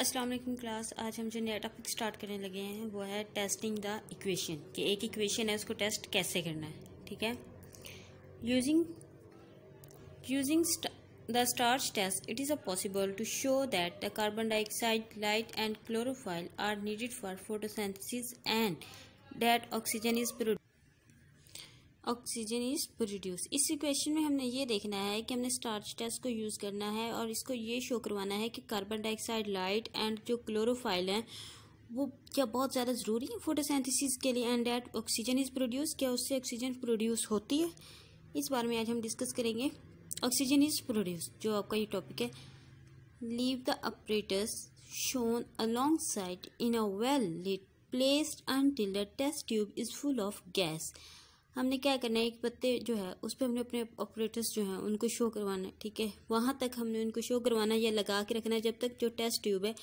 अस्सलाम वालेकुम क्लास आज हम जो नया टॉपिक स्टार्ट करने लगे हैं वो है टेस्टिंग द इक्वेशन कि एक इक्वेशन है उसको टेस्ट कैसे करना है ठीक है using using the starch test it is a possible to show that the carbon dioxide light and chlorophyll are needed for photosynthesis and that oxygen is produce oxygen is produce इसी question में हमने ये देखना है कि हमने starch test को use करना है और इसको ये शो करवाना है कि कार्बन डाइऑक्साइड लाइट एंड जो क्लोरोफाइल हैं वो क्या बहुत ज़्यादा ज़रूरी है फोटोसेंथिस के लिए and that oxygen is produce क्या उससे ऑक्सीजन प्रोड्यूस होती है इस बारे में आज हम डिस्कस करेंगे ऑक्सीजन इज़ प्रोड्यूस जो आपका ये टॉपिक है leave the shoot alongside in a well lit placed until the test tube is full of gas हमने क्या करना है एक पत्ते जो है उस पर हमने अपने ऑपरेटर्स जो हैं उनको शो करवाना है ठीक है वहाँ तक हमने उनको शो करवाना है या लगा के रखना है जब तक जो टेस्ट ट्यूब है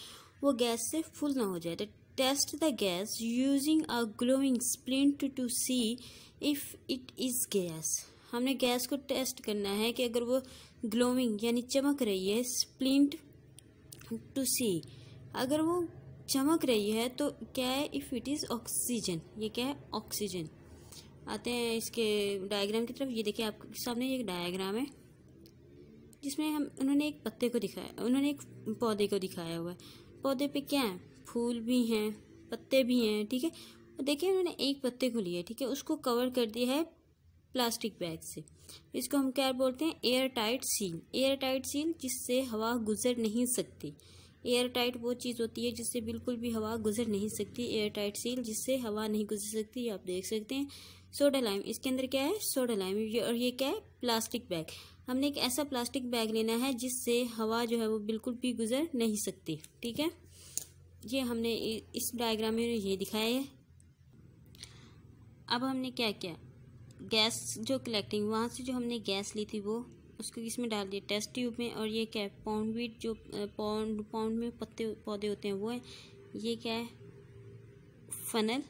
वो गैस से फुल ना हो जाए test the gas using a glowing splint to see if it is gas हमने गैस को टेस्ट करना है कि अगर वो ग्लोइंग यानी चमक रही है स्प्लिंट टू सी अगर वो चमक रही है तो क्या है इफ़ इट इज़ ऑक्सीजन ये क्या है ऑक्सीजन आते हैं इसके डायग्राम की तरफ ये देखिए आपके सामने एक डायग्राम है जिसमें हम उन्होंने एक पत्ते को दिखाया उन्होंने एक पौधे को दिखाया हुआ है पौधे पे क्या है फूल भी हैं पत्ते भी हैं ठीक है देखिए उन्होंने एक पत्ते को लिया ठीक है उसको कवर कर दिया है प्लास्टिक बैग से इसको हम क्या बोलते हैं airtight seal airtight seal जिससे हवा गुजर नहीं सकती एयर टाइट वो चीज़ होती है जिससे बिल्कुल भी हवा गुजर नहीं सकती एयर टाइट सील जिससे हवा नहीं गुजर सकती आप देख सकते हैं सोडा लाइम इसके अंदर क्या है सोडा लाइम और ये क्या है प्लास्टिक बैग हमने एक ऐसा प्लास्टिक बैग लेना है जिससे हवा जो है वो बिल्कुल भी गुजर नहीं सकती ठीक है ये हमने इस डायग्राम में ये दिखाया है अब हमने क्या किया गैस जो कलेक्टिंग वहाँ से जो हमने गैस ली थी वो उसको इसमें डाल दिया टेस्ट ट्यूब में और ये क्या है पाउंडवीट जो पाउंड पाउंड में पत्ते पौधे होते हैं वो है ये क्या है फनल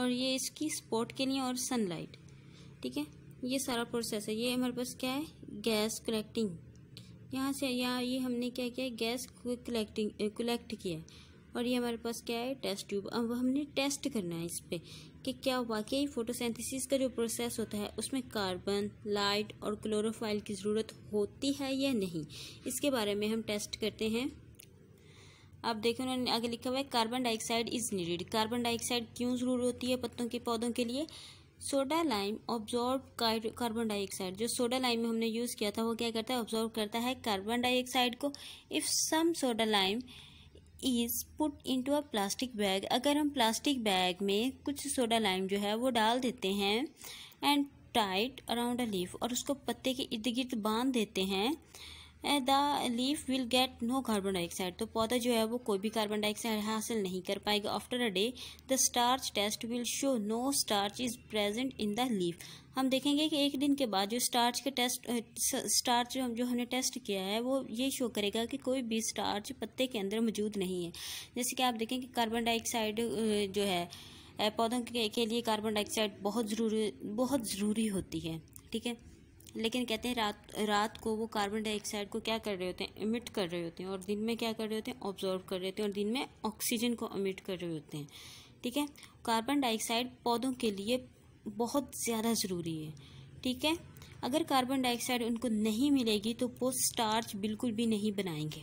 और ये इसकी स्पॉट के लिए और सनलाइट ठीक है ये सारा प्रोसेस है ये हमारे पास क्या है गैस कलेक्टिंग यहाँ से यहाँ ये हमने क्या किया गैस कलेक्टिंग कलेक्ट किया है और ये हमारे पास क्या है टेस्ट ट्यूब अब हमने टेस्ट करना है इस पर कि क्या वाकई फोटोसेंथिस का जो प्रोसेस होता है उसमें कार्बन लाइट और क्लोरोफाइल की ज़रूरत होती है या नहीं इसके बारे में हम टेस्ट करते हैं आप देखें उन्होंने आगे लिखा हुआ है carbon dioxide is needed carbon dioxide क्यों ज़रूर होती है पत्तों के पौधों के लिए soda lime absorb carbon dioxide जो सोडा लाइम में हमने यूज़ किया था वो क्या करता है ऑब्जॉर्ब करता है कार्बन डाइऑक्साइड को if some soda lime is put into a plastic bag अगर हम प्लास्टिक बैग में कुछ सोडा लाइम जो है वो डाल देते हैं and tight around a leaf और उसको पत्ते के इर्द गिर्द बांध देते हैं the leaf will get no carbon dioxide तो पौधा जो है वो कोई भी कार्बन डाइऑक्साइड हासिल नहीं कर पाएगा after a day the starch test will show no starch is present in the leaf हम देखेंगे कि एक दिन के बाद जो स्टार्च के टेस्ट स्टार्च जो हम जो हमने टेस्ट किया है वो ये शो करेगा कि कोई भी स्टार्च पत्ते के अंदर मौजूद नहीं है जैसे कि आप देखें कि कार्बन डाइऑक्साइड जो है पौधों के, के लिए कार्बन डाइऑक्साइड बहुत ज़रूरी बहुत ज़रूरी होती है ठीक है लेकिन कहते हैं रात रात को वो कार्बन डाइऑक्साइड को क्या कर रहे होते हैं इमिट कर रहे होते हैं और दिन में क्या कर रहे होते हैं ऑब्जॉर्व कर रहे होते हैं और दिन में ऑक्सीजन को इमिट कर रहे होते हैं ठीक है कार्बन डाइऑक्साइड पौधों के लिए बहुत ज़्यादा ज़रूरी है ठीक है अगर कार्बन डाइऑक्साइड उनको नहीं मिलेगी तो वो स्टार्च बिल्कुल भी नहीं बनाएंगे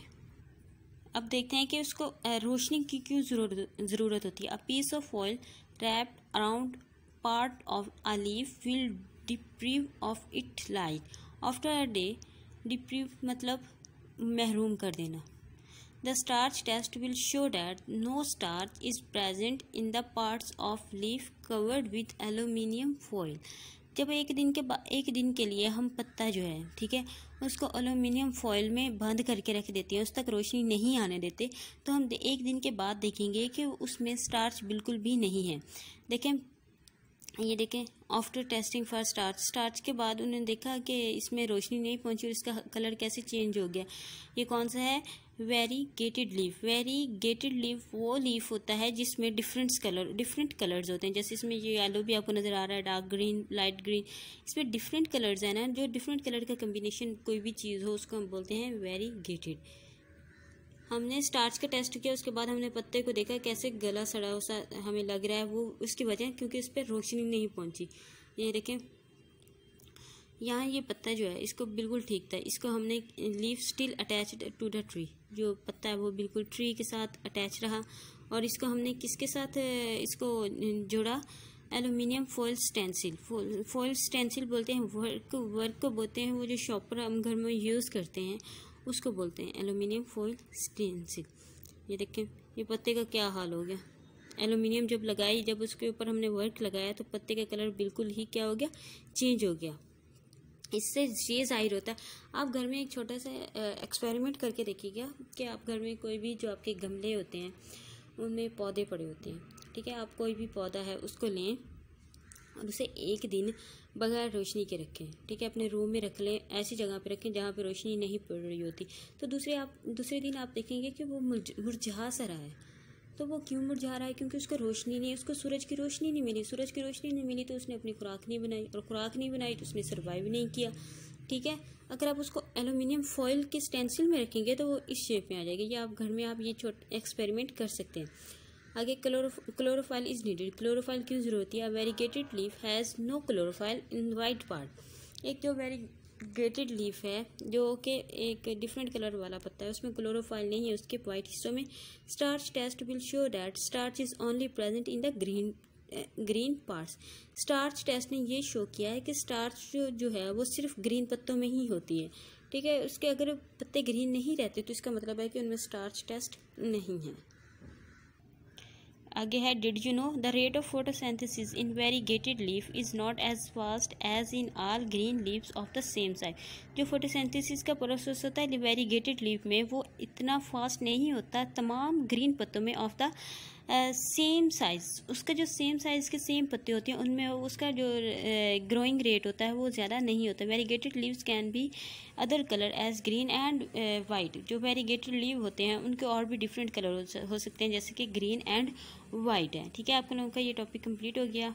अब देखते हैं कि उसको रोशनी की क्यों ज़रूरत ज़रूरत होती है a piece of oil wrapped around part of a leaf will deprive of it like after a day deprive मतलब महरूम कर देना the starch test will show that no starch is present in the parts of leaf covered with aluminium foil जब एक दिन के एक दिन के लिए हम पत्ता जो है ठीक है उसको एल्यूमिनियम फॉइल में बंद करके रख देते हैं उस तक रोशनी नहीं आने देते तो हम एक दिन के बाद देखेंगे कि उसमें स्टार्च बिल्कुल भी नहीं है देखें ये देखें after testing for starch starch के बाद उन्होंने देखा कि इसमें रोशनी नहीं पहुंची और इसका कलर कैसे चेंज हो गया ये कौन सा है variegated leaf variegated leaf वो लीफ होता है जिसमें डिफरेंट कलर डिफरेंट कलर्स होते हैं जैसे इसमें ये येलो भी आपको नज़र आ रहा है डार्क ग्रीन लाइट ग्रीन इसमें डिफरेंट कलर्स हैं ना जो डिफरेंट कलर का कम्बिनेशन कोई भी चीज़ हो उसको हम बोलते हैं वेरी गेटेड हमने स्टार्च का टेस्ट किया उसके बाद हमने पत्ते को देखा कैसे गला सड़ा सा हमें लग रहा है वो उसकी वजह क्योंकि उस पर रोशनी नहीं पहुंची ये देखें यहाँ ये पत्ता जो है इसको बिल्कुल ठीक था इसको हमने leave still attach to the tree जो पत्ता है वो बिल्कुल ट्री के साथ अटैच रहा और इसको हमने किसके साथ इसको जोड़ा aluminium foil stencil foil stencil बोलते हैं वर्क वर्क को बोलते हैं वो जो शॉपर हम घर में यूज़ करते हैं उसको बोलते हैं एलुमिनियम फोइल स्टेंसिल ये देखें ये पत्ते का क्या हाल हो गया एलुमिनियम जब लगाई जब उसके ऊपर हमने वर्क लगाया तो पत्ते का कलर बिल्कुल ही क्या हो गया चेंज हो गया इससे ये जाहिर होता है आप घर में एक छोटा सा एक्सपेरिमेंट करके देखिएगा कि आप घर में कोई भी जो आपके गमले होते हैं उनमें पौधे पड़े होते हैं ठीक है आप कोई भी पौधा है उसको लें और उसे एक दिन बगैर रोशनी के रखें ठीक है अपने रूम में रख लें ऐसी जगह पर रखें जहाँ पर रोशनी नहीं पड़ रही होती तो दूसरे आप दूसरे दिन आप देखेंगे कि वो मुरझा सा रहा है तो वो क्यों मुरझा रहा है क्योंकि उसका रोशनी नहीं उसको सूरज की रोशनी नहीं मिली सूरज की रोशनी नहीं मिली तो उसने अपनी खुराक नहीं बनाई और खुराक नहीं बनाई तो उसने सर्वाइव नहीं किया ठीक है अगर आप उसको एलुमिनियम फॉइल के स्टेंसिल में रखेंगे तो वो इस शेप में आ जाएगी या आप घर में आप ये छोटा एक्सपेरिमेंट कर सकते हैं आगे chloro chlorophyll is needed chlorophyll क्यों ज़रूरत है variegated leaf has no chlorophyll in white part एक जो वेरीगेटेड लीफ है जो कि एक डिफरेंट कलर वाला पत्ता है उसमें क्लोरोफाइल नहीं है उसके वाइट हिस्सों में starch test will show that starch is only present in the green green parts starch test ने ये शो किया है कि स्टार्च जो, जो है वो सिर्फ ग्रीन पत्तों में ही होती है ठीक है उसके अगर पत्ते ग्रीन नहीं रहते तो इसका मतलब है कि उनमें स्टार्च टेस्ट नहीं है आगे है did you know the rate of photosynthesis in variegated leaf is not as fast as in all green leaves of the same size जो फोटोसेंथिसिस का प्रोसेस होता है वेरीगेटेड लीफ में वो इतना फास्ट नहीं होता तमाम ग्रीन पत्तों में ऑफ द सेम साइज़ उसका जो सेम साइज़ के सेम पत्ते होते हैं उनमें उसका जो ग्रोइंग रेट होता है वो ज़्यादा नहीं होता वेरीगेटेड लीव्स कैन भी other colour as green and white जो वेरीगेटेड लीव होते हैं उनके और भी डिफरेंट कलर हो सकते हैं जैसे कि ग्रीन एंड वाइट है ठीक है आप लोगों का ये टॉपिक कम्प्लीट हो गया